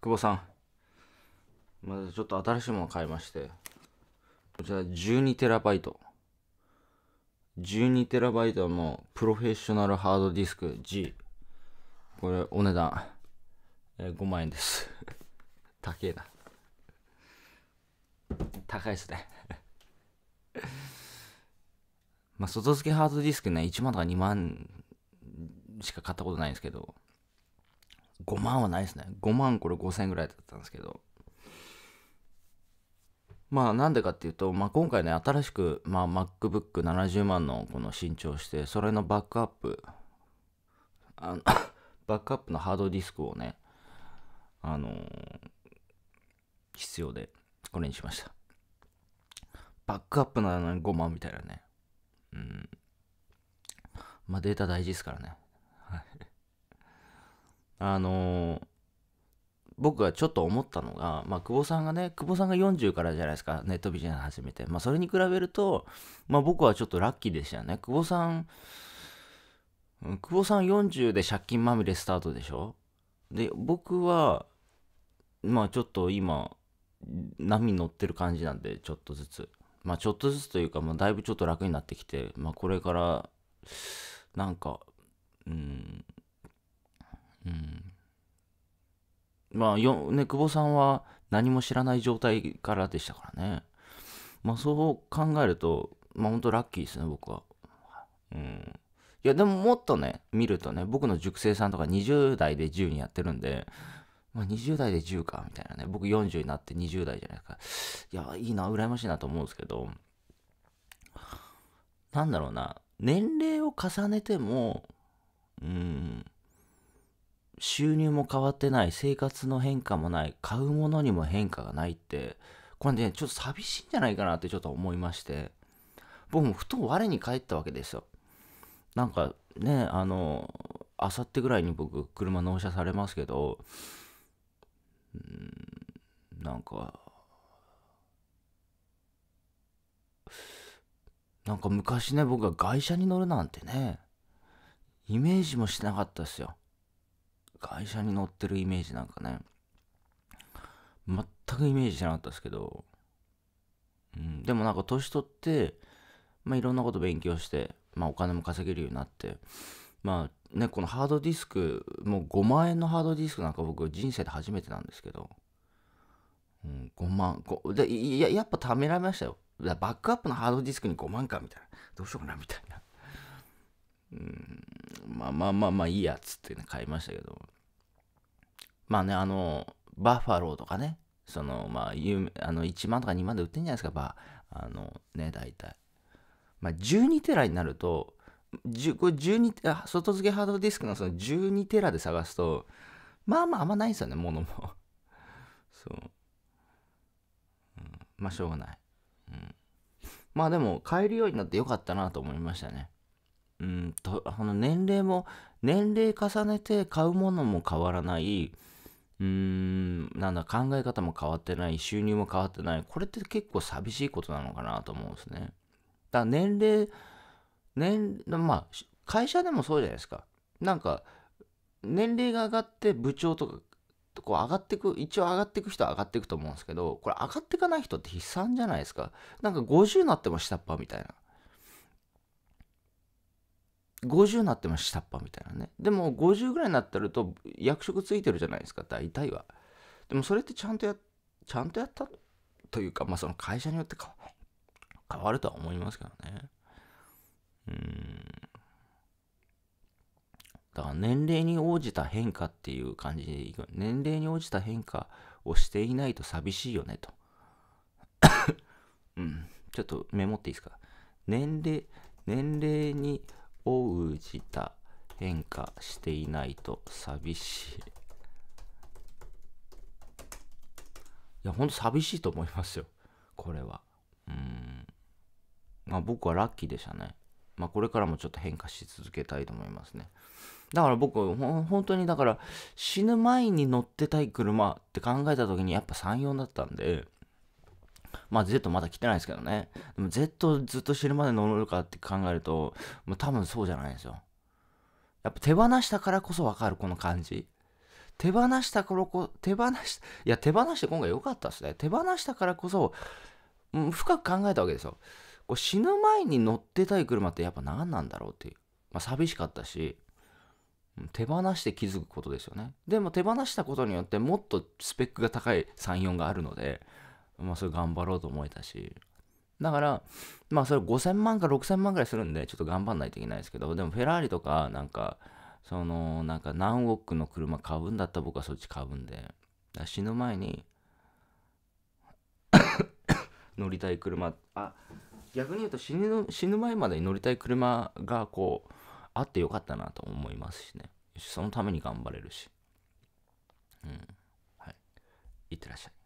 久保さんまずちょっと新しいもの買いましてこちら 12TB 12TB のプロフェッショナルハードディスク G これお値段、えー、5万円です 高えな高いですね まあ外付けハードディスクね1万とか2万しか買ったことないんですけど5万はないですね。5万これ5000円ぐらいだったんですけど。まあなんでかっていうと、まあ、今回ね、新しく、まあ、MacBook70 万のこの新調して、それのバックアップ、あの バックアップのハードディスクをね、あのー、必要で、これにしました。バックアップなのに5万みたいなね。うん。まあデータ大事ですからね。あのー、僕がちょっと思ったのが、まあ、久保さんがね、久保さんが40からじゃないですか、ネットビジネス始めて。まあ、それに比べると、まあ、僕はちょっとラッキーでしたよね。久保さん、久保さん40で借金まみれスタートでしょで、僕は、まあ、ちょっと今、波に乗ってる感じなんで、ちょっとずつ。まあ、ちょっとずつというか、まあ、だいぶちょっと楽になってきて、まあ、これから、なんか、うん、まあよ、ね、久保さんは何も知らない状態からでしたからね。まあ、そう考えると、まあ、本当ラッキーですね、僕は。うん。いや、でももっとね、見るとね、僕の熟成さんとか20代で10にやってるんで、まあ、20代で10か、みたいなね。僕40になって20代じゃないですか。いや、いいな、羨ましいなと思うんですけど、なんだろうな、年齢を重ねても、うん、収入も変わってない、生活の変化もない、買うものにも変化がないって、これね、ちょっと寂しいんじゃないかなってちょっと思いまして、僕もふと我に返ったわけですよ。なんかね、あの、あさってぐらいに僕、車納車されますけど、うん、なんか、なんか昔ね、僕が外車に乗るなんてね、イメージもしてなかったですよ。会社に乗ってるイメージなんかね、全くイメージしなかったですけど、うん、でもなんか年取って、まあ、いろんなこと勉強して、まあ、お金も稼げるようになって、まあね、このハードディスク、もう5万円のハードディスクなんか僕人生で初めてなんですけど、うん、5万、5でいややっぱためられましたよ。バックアップのハードディスクに5万かみたいな。どうしようかなみたいな。まあまあまあまあいいやっつってね、買いましたけど。まあね、あの、バッファローとかね、その、まあ、有あの1万とか2万で売ってんじゃないですか、バー。あの、ね、大体。まあ、12テラになると、これ12外付けハードディスクのその12テラで探すと、まあまああんまないですよね、ものも。そう。うん、まあ、しょうがない。うん。まあでも、買えるようになってよかったなと思いましたね。うんとあの年齢も年齢重ねて買うものも変わらないうーんなんだ考え方も変わってない収入も変わってないこれって結構寂しいことなのかなと思うんですねだから年齢年まあ会社でもそうじゃないですかなんか年齢が上がって部長とかこう上がってく一応上がっていく人は上がっていくと思うんですけどこれ上がっていかない人って悲惨じゃないですかなんか50になっても下っ端みたいな50になっても下っ端みたいなね。でも50ぐらいになってると役職ついてるじゃないですか、大体は。でもそれってちゃんとや、ちゃんとやったというか、まあその会社によって変わるとは思いますけどね。うん。だから年齢に応じた変化っていう感じでいく。年齢に応じた変化をしていないと寂しいよねと。うん。ちょっとメモっていいですか。年齢、年齢に応じた変化していないと寂しい。いや、ほんと寂しいと思いますよ。これは。うん。まあ僕はラッキーでしたね。まあこれからもちょっと変化し続けたいと思いますね。だから僕、本当にだから死ぬ前に乗ってたい車って考えた時にやっぱ34だったんで、まあ Z まだ来てないですけどね。でも Z ずっと死ぬまで乗るかって考えると、もう多分そうじゃないですよ。やっぱ手放したからこそわかる、この感じ。手放した頃こ、手放し、いや手放して今回良かったですね。手放したからこそ、うん、深く考えたわけですよ。こう死ぬ前に乗ってたい車ってやっぱ何なんだろうっていう。まあ寂しかったし、手放して気づくことですよね。でも手放したことによってもっとスペックが高い34があるので、まあ、それ頑張ろうと思えたし、だから、まあ、それ5000万か6000万ぐらいするんで、ちょっと頑張んないといけないですけど、でも、フェラーリとか、なんか、その、なんか、何億の車買うんだったら僕はそっち買うんで、死ぬ前に 乗りたい車、あ、逆に言うと死ぬ、死ぬ前までに乗りたい車が、こう、あってよかったなと思いますしね。そのために頑張れるし。うん。はい。いってらっしゃい。